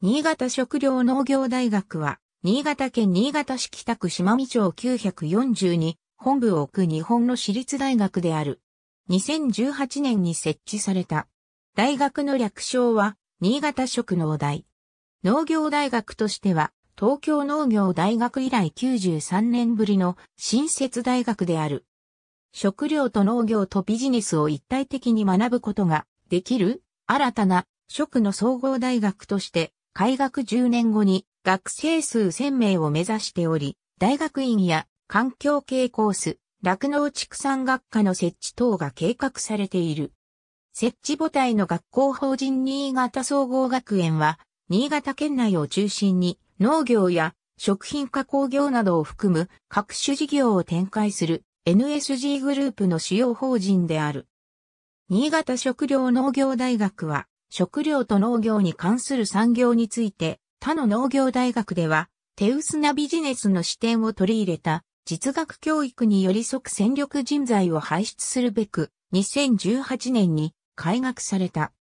新潟食料農業大学は、新潟県新潟市北区島見町9 4に本部を置く日本の私立大学である。2018年に設置された。大学の略称は、新潟食農大。農業大学としては、東京農業大学以来93年ぶりの新設大学である。食料と農業とビジネスを一体的に学ぶことができる新たな食の総合大学として開学10年後に学生数1000名を目指しており、大学院や環境系コース、酪農畜産学科の設置等が計画されている。設置母体の学校法人新潟総合学園は、新潟県内を中心に農業や食品加工業などを含む各種事業を展開する NSG グループの主要法人である。新潟食料農業大学は食料と農業に関する産業について、他の農業大学では、手薄なビジネスの視点を取り入れた、実学教育に寄り添く戦力人材を輩出するべく、2018年に開学された。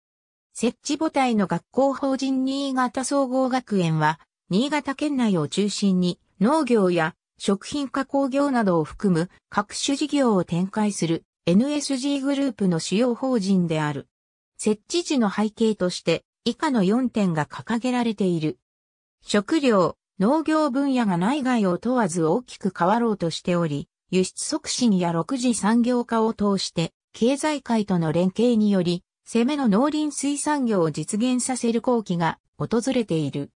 設置母体の学校法人新潟総合学園は、新潟県内を中心に農業や食品加工業などを含む各種事業を展開する NSG グループの主要法人である。設置時の背景として以下の4点が掲げられている。食料、農業分野が内外を問わず大きく変わろうとしており、輸出促進や6次産業化を通して経済界との連携により、攻めの農林水産業を実現させる後期が訪れている。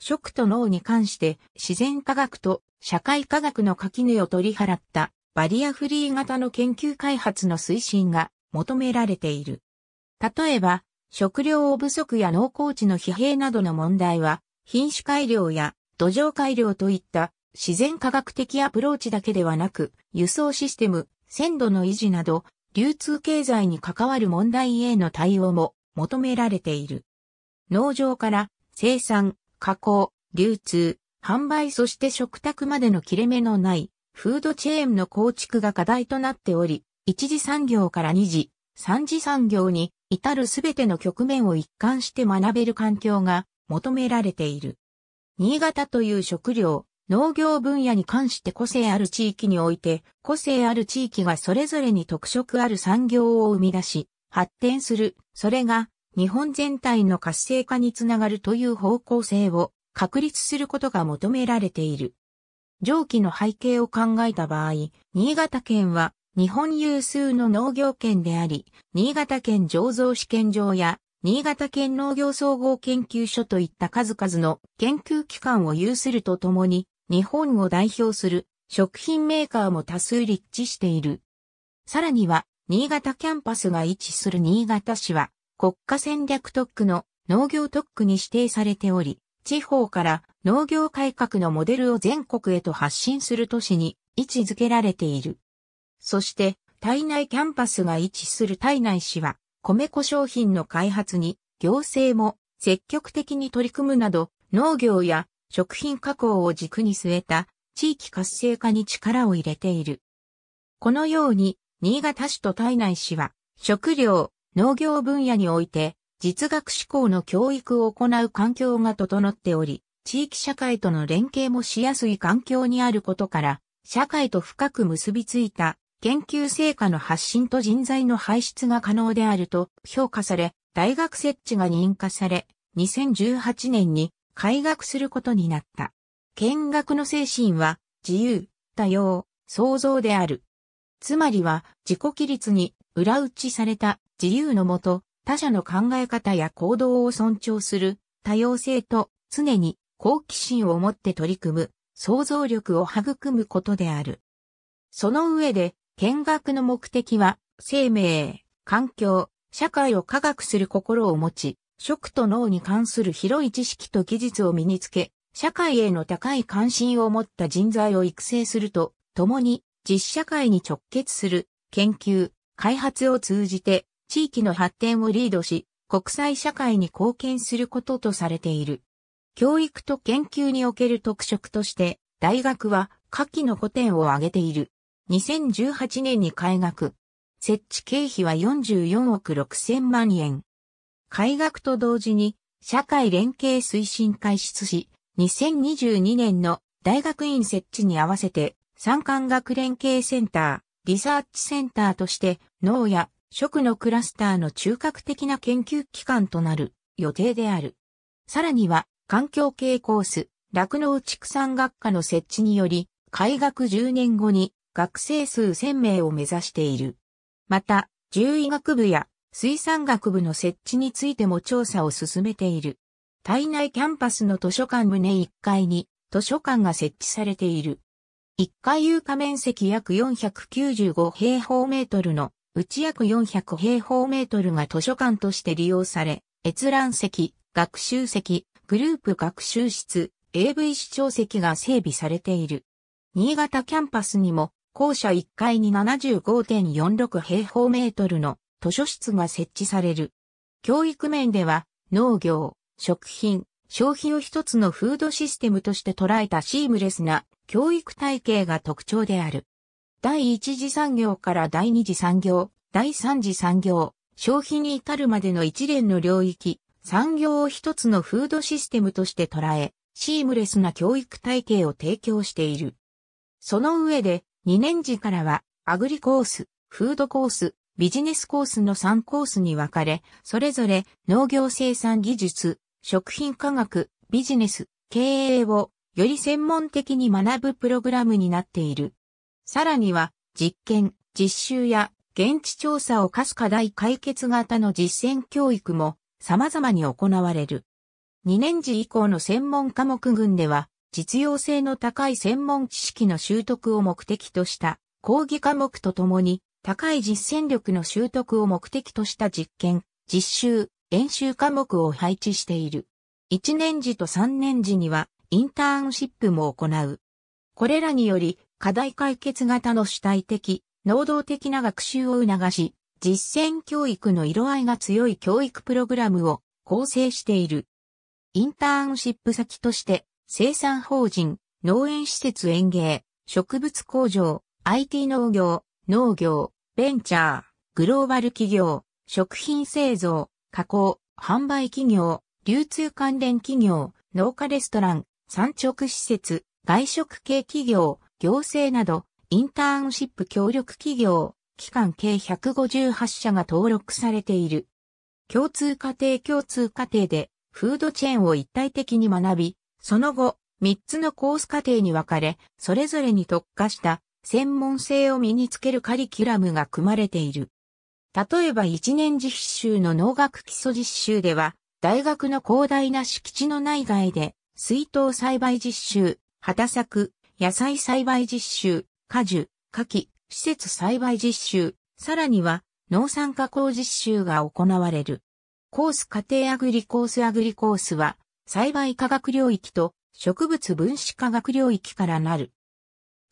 食と脳に関して自然科学と社会科学の垣根を取り払ったバリアフリー型の研究開発の推進が求められている。例えば、食料不足や農耕地の疲弊などの問題は、品種改良や土壌改良といった自然科学的アプローチだけではなく、輸送システム、鮮度の維持など、流通経済に関わる問題への対応も求められている。農場から生産、加工、流通、販売そして食卓までの切れ目のないフードチェーンの構築が課題となっており、一次産業から二次、三次産業に至るすべての局面を一貫して学べる環境が求められている。新潟という食料、農業分野に関して個性ある地域において、個性ある地域がそれぞれに特色ある産業を生み出し、発展する、それが日本全体の活性化につながるという方向性を確立することが求められている。上記の背景を考えた場合、新潟県は日本有数の農業県であり、新潟県醸造試験場や、新潟県農業総合研究所といった数々の研究機関を有するとともに、日本を代表する食品メーカーも多数立地している。さらには、新潟キャンパスが位置する新潟市は、国家戦略特区の農業特区に指定されており、地方から農業改革のモデルを全国へと発信する都市に位置づけられている。そして、体内キャンパスが位置する体内市は、米粉商品の開発に、行政も積極的に取り組むなど、農業や食品加工を軸に据えた地域活性化に力を入れている。このように、新潟市と体内市は、食料、農業分野において、実学志向の教育を行う環境が整っており、地域社会との連携もしやすい環境にあることから、社会と深く結びついた研究成果の発信と人材の排出が可能であると評価され、大学設置が認可され、2018年に開学することになった。見学の精神は自由、多様、創造である。つまりは自己規律に裏打ちされた自由のもと、他者の考え方や行動を尊重する多様性と常に好奇心を持って取り組む、創造力を育むことである。その上で見学の目的は、生命、環境、社会を科学する心を持ち、食と脳に関する広い知識と技術を身につけ、社会への高い関心を持った人材を育成すると、共に実社会に直結する研究、開発を通じて地域の発展をリードし、国際社会に貢献することとされている。教育と研究における特色として、大学は下記の古典を挙げている。2018年に開学。設置経費は44億6千万円。開学と同時に社会連携推進開出し、2022年の大学院設置に合わせて、産官学連携センター、リサーチセンターとして、農や食のクラスターの中核的な研究機関となる予定である。さらには、環境系コース、酪農畜産学科の設置により、開学10年後に学生数1000名を目指している。また、獣医学部や水産学部の設置についても調査を進めている。体内キャンパスの図書館棟1階に図書館が設置されている。1階有価面積約495平方メートルのうち約400平方メートルが図書館として利用され、閲覧席、学習席、グループ学習室、AV 視聴席が整備されている。新潟キャンパスにも校舎1階に75.46平方メートルの図書室が設置される。教育面では農業、食品、消費を一つのフードシステムとして捉えたシームレスな教育体系が特徴である。第一次産業から第二次産業、第三次産業、消費に至るまでの一連の領域、産業を一つのフードシステムとして捉え、シームレスな教育体系を提供している。その上で、2年時からは、アグリコース、フードコース、ビジネスコースの3コースに分かれ、それぞれ農業生産技術、食品科学、ビジネス、経営をより専門的に学ぶプログラムになっている。さらには、実験、実習や現地調査を課す課題解決型の実践教育も様々に行われる。2年次以降の専門科目群では、実用性の高い専門知識の習得を目的とした講義科目とともに高い実践力の習得を目的とした実験、実習、演習科目を配置している。1年時と3年時にはインターンシップも行う。これらにより課題解決型の主体的、能動的な学習を促し、実践教育の色合いが強い教育プログラムを構成している。インターンシップ先として生産法人、農園施設園芸、植物工場、IT 農業、農業、ベンチャー、グローバル企業、食品製造、加工、販売企業、流通関連企業、農家レストラン、産直施設、外食系企業、行政など、インターンシップ協力企業、期間計158社が登録されている。共通家庭共通家庭で、フードチェーンを一体的に学び、その後、三つのコース課程に分かれ、それぞれに特化した専門性を身につけるカリキュラムが組まれている。例えば一年次必修の農学基礎実習では、大学の広大な敷地の内外で、水筒栽培実習、畑作、野菜栽培実習、果樹、夏季、施設栽培実習、さらには農産加工実習が行われる。コース家庭アグリコースアグリコースは、栽培科学領域と植物分子科学領域からなる。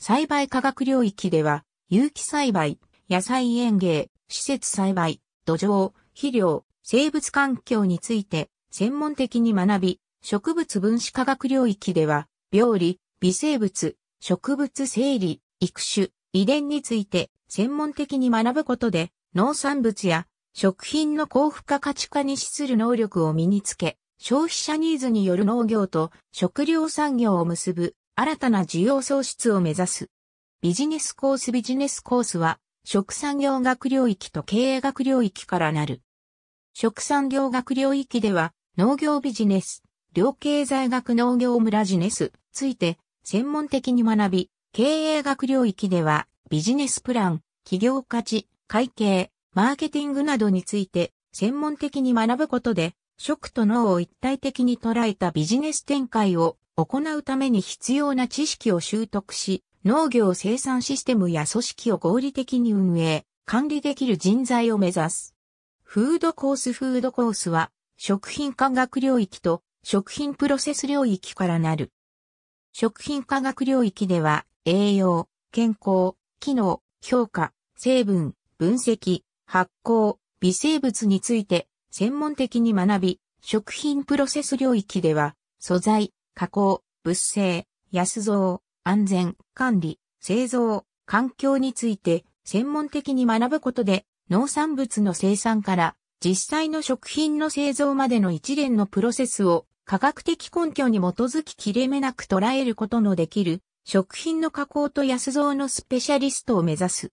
栽培科学領域では、有機栽培、野菜園芸、施設栽培、土壌、肥料、生物環境について専門的に学び、植物分子科学領域では、病理、微生物、植物生理、育種、遺伝について専門的に学ぶことで、農産物や食品の高付加価値化に資する能力を身につけ、消費者ニーズによる農業と食料産業を結ぶ新たな需要創出を目指す。ビジネスコースビジネスコースは、食産業学領域と経営学領域からなる。食産業学領域では、農業ビジネス、量経済学農業村ジネス、ついて、専門的に学び、経営学領域では、ビジネスプラン、企業価値、会計、マーケティングなどについて、専門的に学ぶことで、食と脳を一体的に捉えたビジネス展開を行うために必要な知識を習得し、農業生産システムや組織を合理的に運営、管理できる人材を目指す。フードコースフードコースは、食品科学領域と食品プロセス領域からなる。食品科学領域では、栄養、健康、機能、評価、成分、分析、発酵、微生物について専門的に学び、食品プロセス領域では、素材、加工、物性、安造、安全、管理、製造、環境について専門的に学ぶことで、農産物の生産から実際の食品の製造までの一連のプロセスを科学的根拠に基づき切れ目なく捉えることのできる食品の加工と安造のスペシャリストを目指す。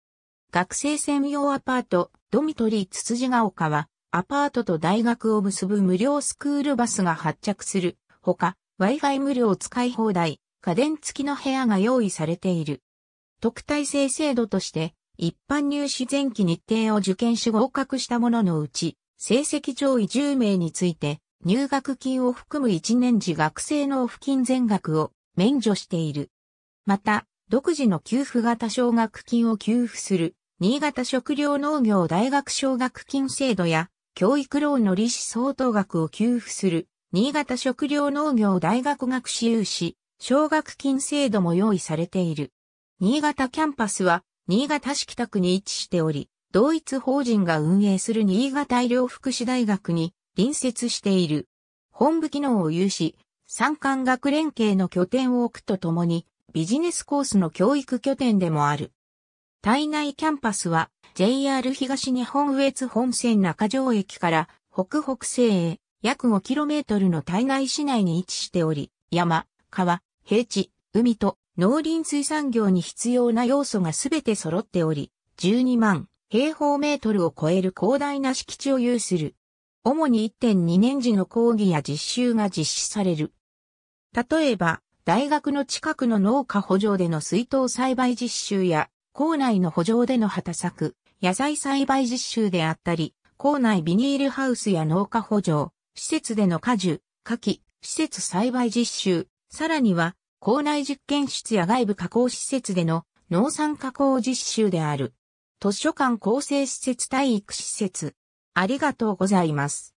学生専用アパート、ドミトリーつつじが丘は、アパートと大学を結ぶ無料スクールバスが発着する。ほか、Wi-Fi 無料使い放題、家電付きの部屋が用意されている。特待生制度として、一般入試前期日程を受験し合格した者のうち、成績上位10名について、入学金を含む1年時学生納付金全額を免除している。また、独自の給付型奨学金を給付する、新潟食料農業大学奨学金制度や、教育ローンの利子相当額を給付する、新潟食料農業大学学士有志、奨学金制度も用意されている。新潟キャンパスは、新潟市北区に位置しており、同一法人が運営する新潟医療福祉大学に隣接している。本部機能を有し、産官学連携の拠点を置くとともに、ビジネスコースの教育拠点でもある。体内キャンパスは、JR 東日本越本線中条駅から北北西へ約 5km の対外市内に位置しており、山、川、平地、海と農林水産業に必要な要素がすべて揃っており、12万平方メートルを超える広大な敷地を有する。主に1.2年時の講義や実習が実施される。例えば、大学の近くの農家補助での水稲栽培実習や、校内の補助での畑作、野菜栽培実習であったり、校内ビニールハウスや農家補助、施設での果樹、夏季、施設栽培実習、さらには、校内実験室や外部加工施設での農産加工実習である。図書館構成施設体育施設。ありがとうございます。